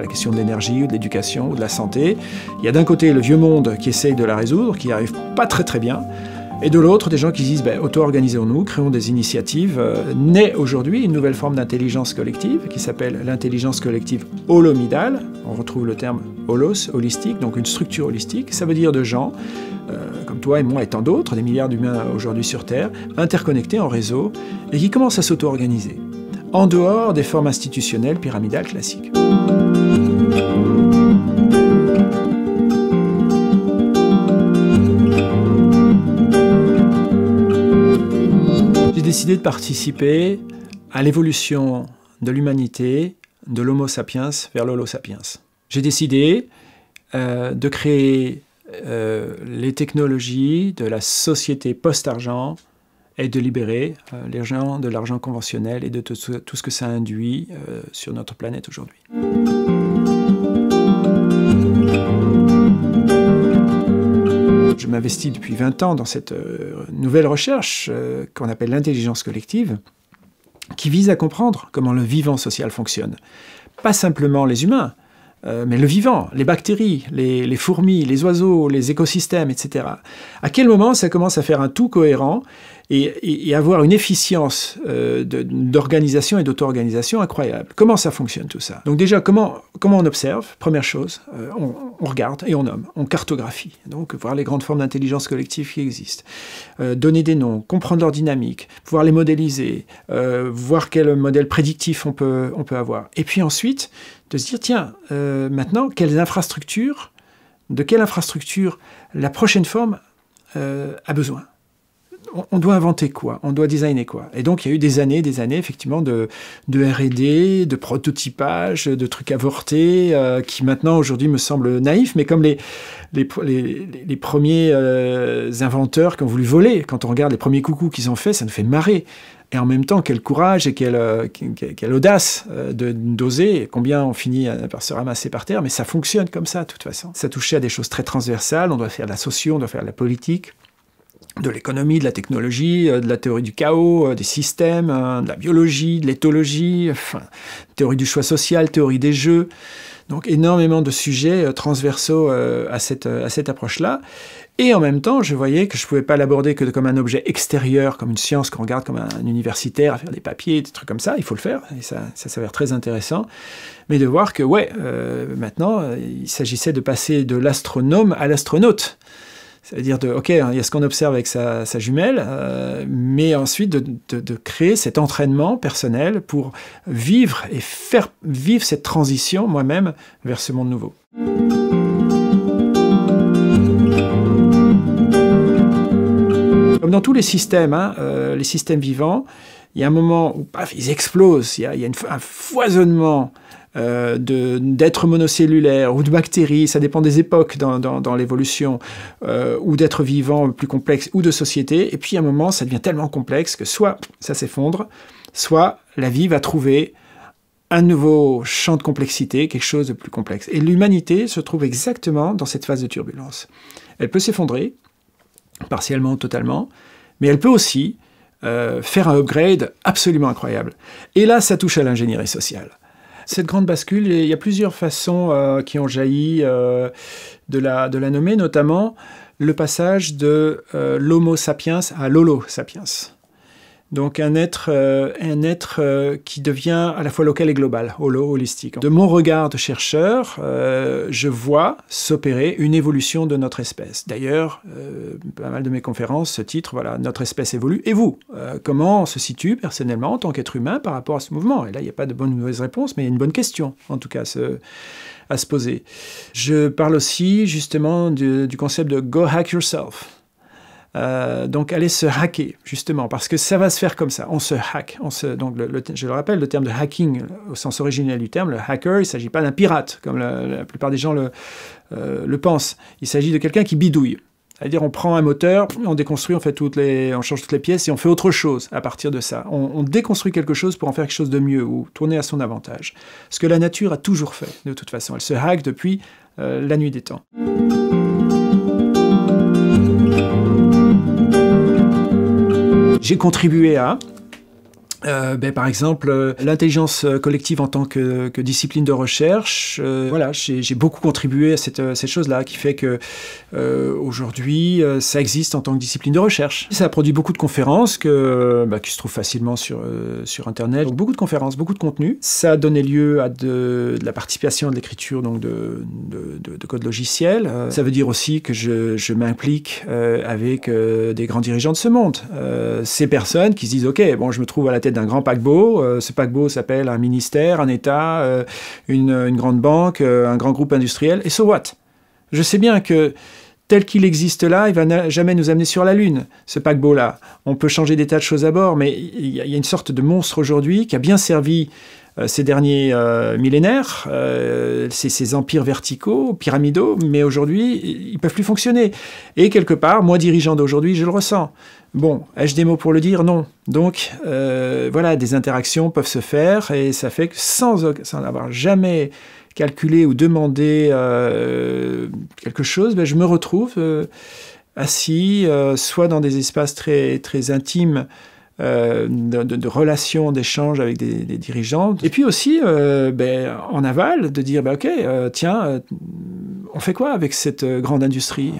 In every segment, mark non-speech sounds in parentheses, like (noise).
la question de l'énergie ou de l'éducation ou de la santé. Il y a d'un côté le vieux monde qui essaye de la résoudre, qui n'y arrive pas très très bien. Et de l'autre, des gens qui disent ben, auto-organisons-nous, créons des initiatives. Euh, naît aujourd'hui une nouvelle forme d'intelligence collective qui s'appelle l'intelligence collective holomidale. On retrouve le terme holos, holistique, donc une structure holistique. Ça veut dire de gens euh, comme toi et moi et tant d'autres, des milliards d'humains aujourd'hui sur Terre, interconnectés en réseau et qui commencent à s'auto-organiser en dehors des formes institutionnelles pyramidales classiques. J'ai décidé de participer à l'évolution de l'humanité de l'Homo sapiens vers l'Holo sapiens. J'ai décidé euh, de créer euh, les technologies de la société post-argent et de libérer euh, les gens de l'argent conventionnel et de tout, ce que ça induit euh, sur notre planète aujourd'hui. Je m'investis depuis 20 ans dans cette euh, nouvelle recherche qu'on appelle l'intelligence collective, qui vise à comprendre comment le vivant social fonctionne. Pas simplement les humains, mais le vivant, les bactéries, les, les, fourmis, les oiseaux, les écosystèmes, etc. À quel moment ça commence à faire un tout cohérent et, avoir une efficience euh, d'organisation et d'auto-organisation incroyable. Comment ça fonctionne tout ça Donc déjà, comment, comment on observe Première chose, euh, on, regarde et on nomme, on cartographie, donc voir les grandes formes d'intelligence collective qui existent, euh, donner des noms, comprendre leur dynamique, pouvoir les modéliser, voir quel modèle prédictif on peut, on peut avoir. Et puis ensuite, de se dire, tiens, maintenant, quelles infrastructures, de quelle infrastructure la prochaine forme a besoin on doit inventer quoi On doit designer quoi Et donc, il y a eu des années, des années, effectivement, de, R&D, de prototypage, de trucs avortés, euh, qui maintenant, aujourd'hui, me semblent naïfs, mais comme les, premiers euh, inventeurs qui ont voulu voler, quand on regarde les premiers coucous qu'ils ont fait, ça nous fait marrer. Et en même temps, quel courage et quelle, euh, audace de d'oser. Combien on finit par se ramasser par terre, mais ça fonctionne comme ça, de toute façon. Ça touchait à des choses très transversales. On doit faire de la socio, on doit faire la politique de l'économie, de la technologie, euh, de la théorie du chaos, euh, des systèmes, euh, de la biologie, de l'éthologie, enfin, théorie du choix social, théorie des jeux. Donc énormément de sujets transversaux à cette, à cette approche-là. Et en même temps, je voyais que je ne pouvais pas l'aborder que comme un objet extérieur, comme une science qu'on regarde comme un, universitaire à faire des papiers, des trucs comme ça. Il faut le faire, et ça, s'avère très intéressant. Mais de voir que, ouais, maintenant, il s'agissait de passer de l'astronome à l'astronaute. C'est-à-dire de, ok, il y a ce qu'on observe avec sa, jumelle, euh, mais ensuite de, créer cet entraînement personnel pour vivre et faire vivre cette transition moi-même vers ce monde nouveau. Comme dans tous les systèmes, hein, euh, les systèmes vivants, il y a un moment où ils explosent, il y a, un foisonnement euh, d'êtres monocellulaires ou de bactéries, ça dépend des époques dans, l'évolution, euh, ou d'êtres vivants plus complexes, ou de sociétés, et puis à un moment, ça devient tellement complexe que soit ça s'effondre, soit la vie va trouver un nouveau champ de complexité, quelque chose de plus complexe. Et l'humanité se trouve exactement dans cette phase de turbulence. Elle peut s'effondrer, partiellement ou totalement, mais elle peut aussi euh, faire un upgrade absolument incroyable. Et là, ça touche à l'ingénierie sociale. Cette grande bascule, il y a plusieurs façons euh, qui ont jailli euh, de, la, de la nommer, notamment le passage de l'homo sapiens à l'holo sapiens. Donc un être, euh, un être euh, qui devient à la fois local et global, holistique. De mon regard de chercheur, euh, je vois s'opérer une évolution de notre espèce. D'ailleurs, pas mal de mes conférences ce titre, voilà, notre espèce évolue. Et vous, comment on se situe personnellement en tant qu'être humain par rapport à ce mouvement Et là, il n'y a pas de bonne ou mauvaise réponse, mais il y a une bonne question, en tout cas, à se poser. Je parle aussi justement du concept de Go Hack Yourself. Euh, donc aller se hacker, justement, parce que ça va se faire comme ça. On se hack. donc je le rappelle, le terme de hacking, au sens originel du terme, le hacker, il ne s'agit pas d'un pirate, comme la, plupart des gens euh, le, pensent. Il s'agit de quelqu'un qui bidouille. C'est-à-dire, on prend un moteur, on déconstruit, on, fait toutes les, on change toutes les pièces et on fait autre chose à partir de ça. On, déconstruit quelque chose pour en faire quelque chose de mieux ou tourner à son avantage. Ce que la nature a toujours fait, de toute façon. Elle se hack depuis euh, la nuit des temps. j'ai contribué à euh, ben, par exemple, euh, l'intelligence euh, collective en tant que, que discipline de recherche, voilà, j'ai beaucoup contribué à cette, cette chose-là qui fait que aujourd'hui, ça existe en tant que discipline de recherche. Ça a produit beaucoup de conférences que, bah, qui se trouvent facilement sur, sur Internet. Donc, beaucoup de conférences, beaucoup de contenu. Ça a donné lieu à de, la participation de l'écriture donc de, de, de, logiciel. ça veut dire aussi que je, je m'implique avec des grands dirigeants de ce monde. ces personnes qui se disent, OK, bon, je me trouve à la tête d'un grand paquebot. Euh, ce paquebot s'appelle un ministère, un État, euh, une, grande banque, euh, un grand groupe industriel. Et so what Je sais bien que tel qu'il existe là, il va jamais nous amener sur la Lune, ce paquebot-là. On peut changer des tas de choses à bord, mais il y, a une sorte de monstre aujourd'hui qui a bien servi euh, ces derniers euh, millénaires, euh, ces, ces, empires verticaux, pyramidaux, mais aujourd'hui, ils ne peuvent plus fonctionner. Et quelque part, moi, dirigeant d'aujourd'hui, je le ressens. Bon, ai-je des mots pour le dire Non. Donc, voilà, des interactions peuvent se faire et ça fait que sans, sans avoir jamais calculé ou demandé quelque chose, ben, je me retrouve assis, soit dans des espaces très, très intimes, euh, de, relations, d'échanges avec des, dirigeants. Et puis aussi, euh, ben, en aval, de dire, ben, OK, euh, tiens, on fait quoi avec cette grande industrie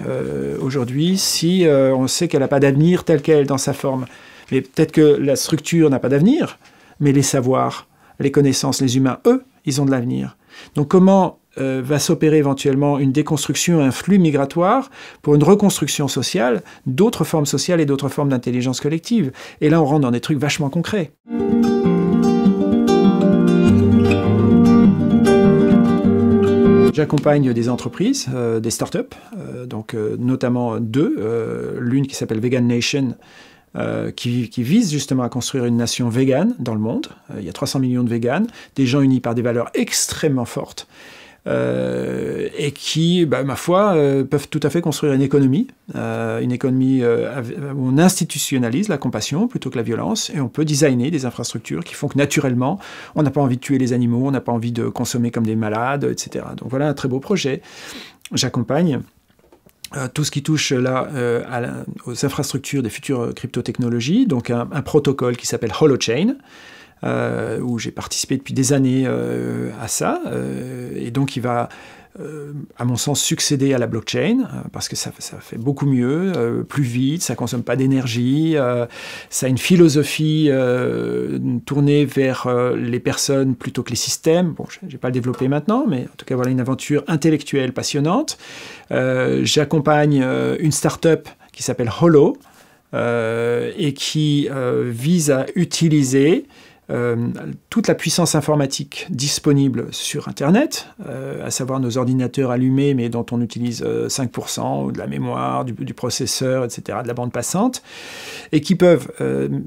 aujourd'hui si on sait qu'elle n'a pas d'avenir tel qu'elle dans sa forme Mais peut-être que la structure n'a pas d'avenir, mais les savoirs, les connaissances, les humains, eux, ils ont de l'avenir. Donc comment euh, va s'opérer éventuellement une déconstruction, un flux migratoire pour une reconstruction sociale, d'autres formes sociales et d'autres formes d'intelligence collective. Et là, on rentre dans des trucs vachement concrets. J'accompagne des entreprises, euh, des startups, euh, donc notamment deux, l'une qui s'appelle Vegan Nation, qui, vise justement à construire une nation végane dans le monde. il y a 300 millions de véganes, des gens unis par des valeurs extrêmement fortes. Euh, et qui, bah, ma foi, euh, peuvent tout à fait construire une économie, euh, une économie où on institutionnalise la compassion plutôt que la violence, et on peut designer des infrastructures qui font que naturellement, on n'a pas envie de tuer les animaux, on n'a pas envie de consommer comme des malades, etc. Donc voilà un très beau projet. J'accompagne. tout ce qui touche là aux infrastructures des futures crypto-technologies, donc un protocole qui s'appelle HoloChain, euh, où j'ai participé depuis des années euh, à ça. Euh, et donc, il va, à mon sens, succéder à la blockchain, parce que ça, fait beaucoup mieux, plus vite, ça consomme pas d'énergie, ça a une philosophie tournée vers les personnes plutôt que les systèmes. Bon, je vais pas le développer maintenant, mais en tout cas, voilà une aventure intellectuelle passionnante. J'accompagne une start-up qui s'appelle Holo, et qui vise à utiliser euh, toute la puissance informatique disponible sur Internet, euh, à savoir nos ordinateurs allumés mais dont on utilise 5% euh, de la mémoire, du, processeur, etc., de la bande passante, et qui peuvent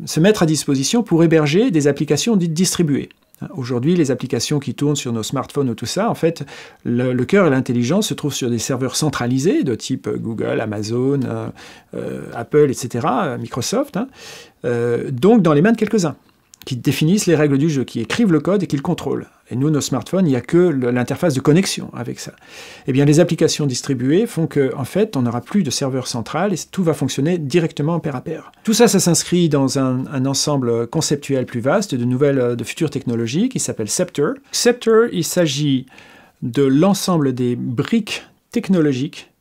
se mettre à disposition pour héberger des applications dites distribuées. Aujourd'hui, les applications qui tournent sur nos smartphones ou tout ça, en fait, le, cœur et l'intelligence se trouvent sur des serveurs centralisés de type Google, Amazon, Apple, etc., Microsoft, hein. donc dans les mains de quelques-uns qui définissent les règles du jeu, qui écrivent le code et qui le contrôlent. Et nous, nos smartphones, il n'y a que l'interface de connexion avec ça. Eh bien, les applications distribuées font que, fait, on n'aura plus de serveur central et tout va fonctionner directement pair à pair. Tout ça, ça s'inscrit dans un, ensemble conceptuel plus vaste de nouvelles, euh, de futures technologies qui s'appelle Scepter. Scepter, il s'agit de l'ensemble des briques technologiques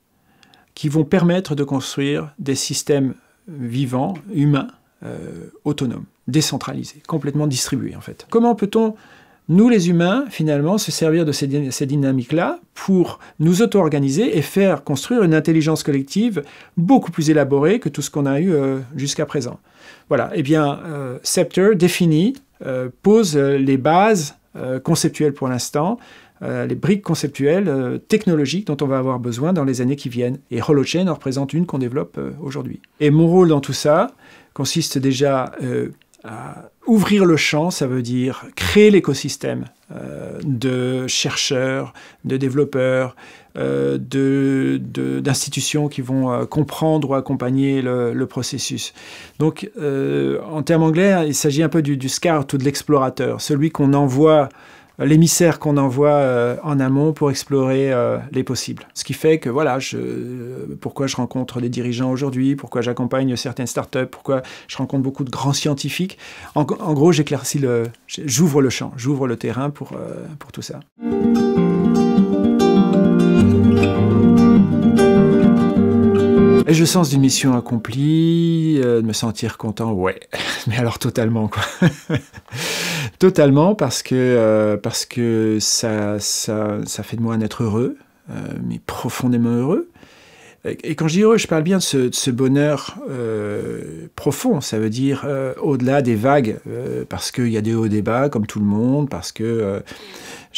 qui vont permettre de construire des systèmes vivants, humains, euh, autonomes décentralisé, complètement distribué en fait. Comment peut-on, nous les humains, finalement, se servir de ces, dynamiques-là pour nous auto-organiser et faire construire une intelligence collective beaucoup plus élaborée que tout ce qu'on a eu euh, jusqu'à présent Voilà, eh bien, euh, Scepter définit, euh, pose les bases conceptuelles pour l'instant, les briques conceptuelles, technologiques dont on va avoir besoin dans les années qui viennent. Et HoloChain en représente une qu'on développe aujourd'hui. Et mon rôle dans tout ça consiste déjà euh, ouvrir le champ, ça veut dire créer l'écosystème euh, de chercheurs, de développeurs, euh, d'institutions de, qui vont comprendre ou accompagner le, processus. Donc, en termes anglais, il s'agit un peu du, du ou de l'explorateur, celui qu'on envoie l'émissaire qu'on envoie euh, en amont pour explorer euh, les possibles. Ce qui fait que voilà, je, pourquoi je rencontre des dirigeants aujourd'hui, pourquoi j'accompagne certaines startups, pourquoi je rencontre beaucoup de grands scientifiques. En, en gros, j'éclaircis le, j'ouvre le champ, j'ouvre le terrain pour, euh, pour tout ça. Et je sens d'une mission accomplie, euh, de me sentir content, ouais, (laughs) mais alors totalement quoi. (laughs) totalement parce que, euh, parce que ça, ça, ça, fait de moi un être heureux, euh, mais profondément heureux. Et quand je dis heureux, je parle bien de ce, bonheur profond, ça veut dire au-delà des vagues, parce qu'il y a des hauts et des bas, comme tout le monde, parce que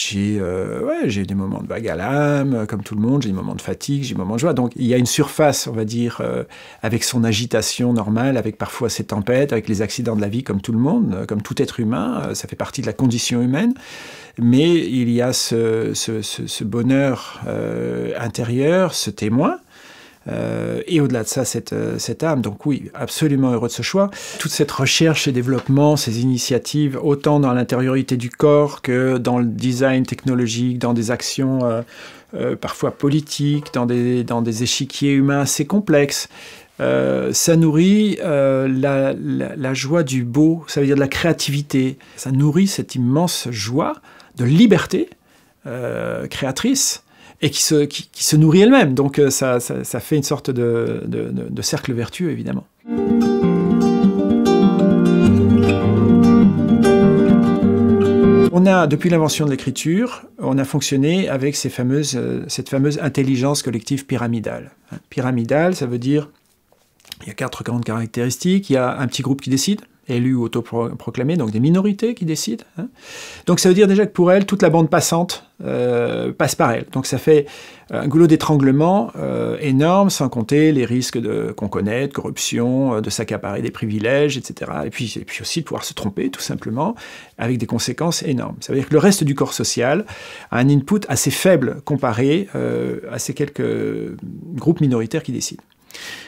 j'ai euh, ouais, j'ai des moments de vague à l'âme, comme tout le monde, j'ai des moments de fatigue, j'ai des moments de joie. Donc il y a une surface, on va dire, euh, avec son agitation normale, avec parfois ses tempêtes, avec les accidents de la vie, comme tout le monde, euh, comme tout être humain, ça fait partie de la condition humaine. Mais il y a ce, bonheur intérieur, ce témoin, euh, et au-delà de ça, euh, cette, âme. Donc oui, absolument heureux de ce choix. Toute cette recherche et développement, ces initiatives, autant dans l'intériorité du corps que dans le design technologique, dans des actions euh, parfois politiques, dans des, échiquiers humains assez complexes. ça nourrit la, joie du beau, ça veut dire de la créativité. Ça nourrit cette immense joie de liberté créatrice et qui se, qui, se nourrit elle-même. Donc euh, ça, ça, ça, fait une sorte de, de, de, cercle vertueux, évidemment. On a, depuis l'invention de l'écriture, on a fonctionné avec ces fameuses, euh, cette fameuse intelligence collective pyramidale. Pyramidale, ça veut dire, il y a quatre grandes caractéristiques. Il y a un petit groupe qui décide, élus ou autoproclamés, donc des minorités qui décident. Hein. Donc ça veut dire déjà que pour elle, toute la bande passante euh, passe par elle. Donc ça fait un goulot d'étranglement euh, énorme, sans compter les risques qu'on connaît, de corruption, euh, de s'accaparer des privilèges, etc. Et puis, aussi de pouvoir se tromper, tout simplement, avec des conséquences énormes. Ça veut dire que le reste du corps social a un input assez faible comparé à ces quelques groupes minoritaires qui décident.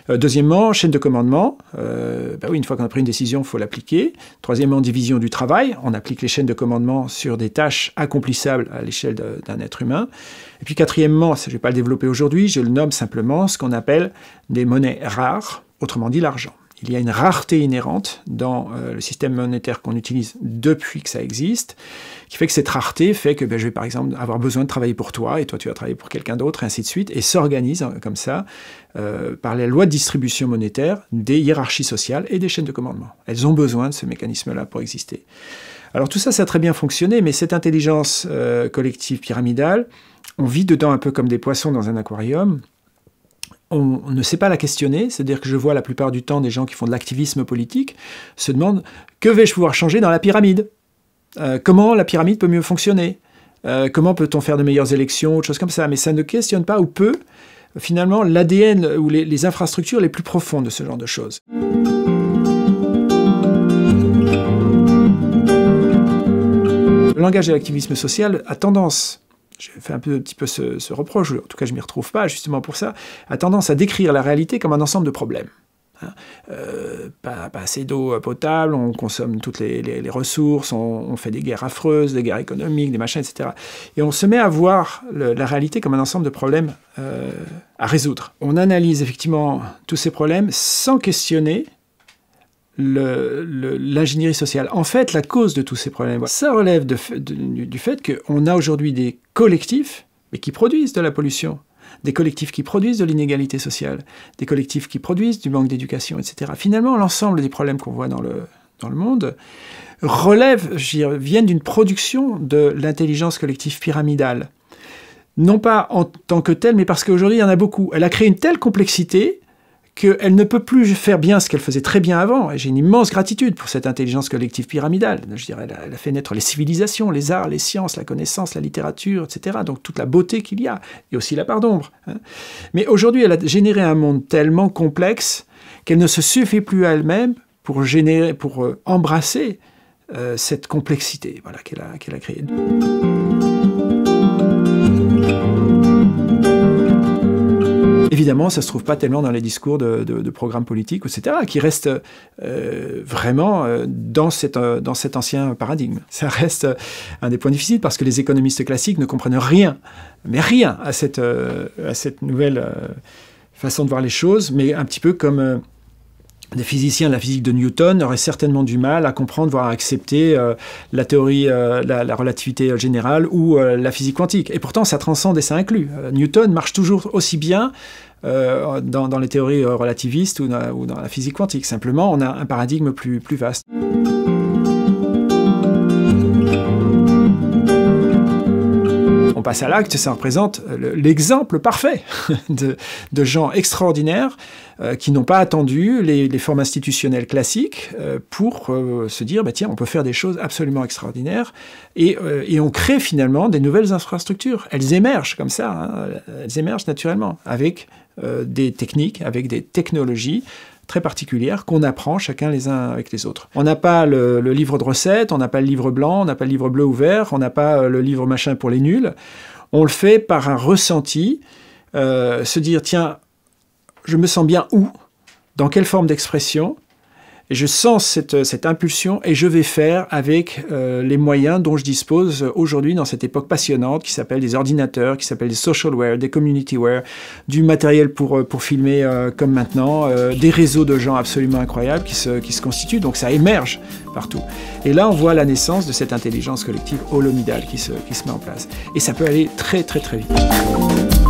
Euh, deuxièmement, chaîne de commandement. Euh, bah oui, une fois qu'on a pris une décision, il faut l'appliquer. Troisièmement, division du travail. On applique les chaînes de commandement sur des tâches accomplissables à l'échelle d'un être humain. Et puis quatrièmement, je ne vais pas le développer aujourd'hui, je le nomme simplement ce qu'on appelle des monnaies rares, autrement dit l'argent. Il y a une rareté inhérente dans euh, le système monétaire qu'on utilise depuis que ça existe, qui fait que cette rareté fait que ben, je vais par exemple avoir besoin de travailler pour toi, et toi tu vas travailler pour quelqu'un d'autre, et ainsi de suite, et s'organise hein, comme ça euh, par les lois de distribution monétaire des hiérarchies sociales et des chaînes de commandement. Elles ont besoin de ce mécanisme-là pour exister. Alors tout ça, ça a très bien fonctionné, mais cette intelligence euh, collective pyramidale, on vit dedans un peu comme des poissons dans un aquarium on ne sait pas la questionner, c'est-à-dire que je vois la plupart du temps des gens qui font de l'activisme politique se demandent que vais-je pouvoir changer dans la pyramide euh, Comment la pyramide peut mieux fonctionner euh, Comment peut-on faire de meilleures élections Autre chose comme ça. Mais ça ne questionne pas ou peu finalement l'ADN ou les, les, infrastructures les plus profondes de ce genre de choses. Le langage de l'activisme social a tendance je fais un, petit peu ce, reproche, en tout cas je ne m'y retrouve pas justement pour ça, a tendance à décrire la réalité comme un ensemble de problèmes. Hein. Euh, pas, assez d'eau potable, on consomme toutes les, ressources, on, fait des guerres affreuses, des guerres économiques, des machins, etc. Et on se met à voir la réalité comme un ensemble de problèmes euh, à résoudre. On analyse effectivement tous ces problèmes sans questionner l'ingénierie sociale. En fait, la cause de tous ces problèmes, ça relève du fait qu'on a aujourd'hui des collectifs mais qui produisent de la pollution, des collectifs qui produisent de l'inégalité sociale, des collectifs qui produisent du manque d'éducation, etc. Finalement, l'ensemble des problèmes qu'on voit dans le, dans le monde relèvent, viennent d'une production de l'intelligence collective pyramidale. Non pas en tant que telle, mais parce qu'aujourd'hui, il y en a beaucoup. Elle a créé une telle complexité qu'elle ne peut plus faire bien ce qu'elle faisait très bien avant. Et j'ai une immense gratitude pour cette intelligence collective pyramidale. Je dirais, elle a, fait naître les civilisations, les arts, les sciences, la connaissance, la littérature, etc. Donc toute la beauté qu'il y a, et aussi la part d'ombre. Hein. Mais aujourd'hui, elle a généré un monde tellement complexe qu'elle ne se suffit plus à elle-même pour, générer, pour euh, embrasser euh, cette complexité voilà, qu'elle a, a créée. évidemment, ça se trouve pas tellement dans les discours de, programmes politiques, etc., qui restent euh, vraiment euh, dans, euh, dans cet ancien paradigme. Ça reste un des points difficiles parce que les économistes classiques ne comprennent rien, mais rien à cette, à cette nouvelle façon de voir les choses, mais un petit peu comme des physiciens de la physique de Newton auraient certainement du mal à comprendre, voire à accepter la théorie, la, relativité générale ou la physique quantique. Et pourtant, ça transcende et ça inclut. Newton marche toujours aussi bien euh, dans, les théories euh, relativistes ou dans, ou dans, la physique quantique. Simplement, on a un paradigme plus, plus vaste. on passe à l'acte, ça représente euh, l'exemple parfait (laughs) de, gens extraordinaires qui n'ont pas attendu les, formes institutionnelles classiques pour se dire, bah, tiens, on peut faire des choses absolument extraordinaires, et, et, on crée finalement des nouvelles infrastructures. Elles émergent comme ça, hein, elles émergent naturellement, avec euh, des techniques, avec des technologies très particulières qu'on apprend chacun les uns avec les autres. On n'a pas le, livre de recettes, on n'a pas le livre blanc, on n'a pas le livre bleu ou vert, on n'a pas euh, le livre machin pour les nuls. On le fait par un ressenti, euh, se dire tiens, je me sens bien où, dans quelle forme d'expression, je sens cette, impulsion et je vais faire avec euh, les moyens dont je dispose aujourd'hui dans cette époque passionnante qui s'appelle des ordinateurs, qui s'appelle des socialware, des communityware, du matériel pour, euh, pour filmer euh, comme maintenant, des réseaux de gens absolument incroyables qui se, qui se constituent, donc ça émerge partout. Et là, on voit la naissance de cette intelligence collective holomidale qui se, qui se met en place. Et ça peut aller très très très vite.